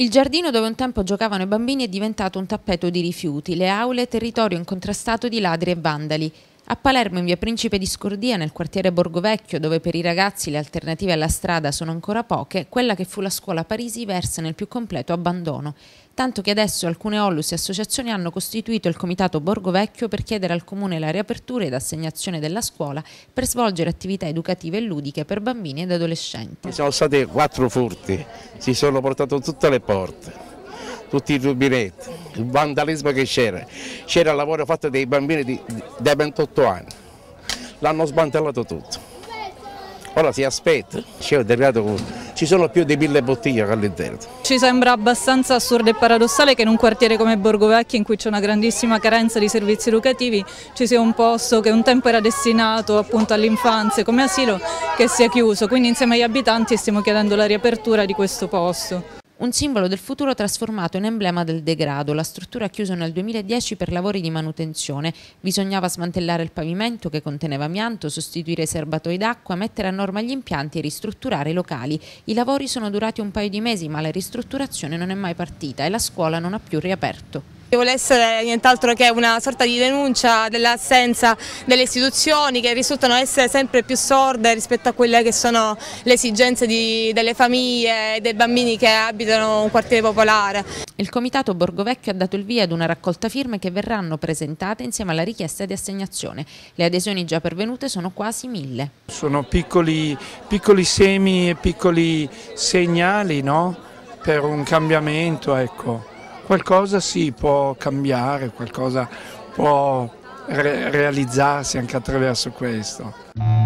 Il giardino dove un tempo giocavano i bambini è diventato un tappeto di rifiuti, le aule territorio incontrastato di ladri e vandali. A Palermo, in via Principe di Scordia, nel quartiere Borgovecchio, dove per i ragazzi le alternative alla strada sono ancora poche, quella che fu la scuola Parisi versa nel più completo abbandono, tanto che adesso alcune Ollus e associazioni hanno costituito il comitato Borgovecchio per chiedere al comune la riapertura ed assegnazione della scuola per svolgere attività educative e ludiche per bambini ed adolescenti. Ci sono stati quattro furti, si sono portate tutte le porte tutti i rubinetti, il vandalismo che c'era, c'era il lavoro fatto dai bambini di, di, 28 anni, l'hanno smantellato tutto. Ora si aspetta, c'è un ci sono più di mille bottiglie all'interno. Ci sembra abbastanza assurdo e paradossale che in un quartiere come Borgovecchio, in cui c'è una grandissima carenza di servizi educativi, ci sia un posto che un tempo era destinato all'infanzia come asilo che sia chiuso. Quindi insieme agli abitanti stiamo chiedendo la riapertura di questo posto un simbolo del futuro trasformato in emblema del degrado, la struttura chiusa nel 2010 per lavori di manutenzione. Bisognava smantellare il pavimento che conteneva amianto, sostituire i serbatoi d'acqua, mettere a norma gli impianti e ristrutturare i locali. I lavori sono durati un paio di mesi, ma la ristrutturazione non è mai partita e la scuola non ha più riaperto. Vuole essere nient'altro che una sorta di denuncia dell'assenza delle istituzioni che risultano essere sempre più sorde rispetto a quelle che sono le esigenze di, delle famiglie e dei bambini che abitano un quartiere popolare. Il Comitato Borgovecchio ha dato il via ad una raccolta firme che verranno presentate insieme alla richiesta di assegnazione. Le adesioni già pervenute sono quasi mille. Sono piccoli, piccoli semi e piccoli segnali no? per un cambiamento. Ecco qualcosa si può cambiare, qualcosa può re realizzarsi anche attraverso questo.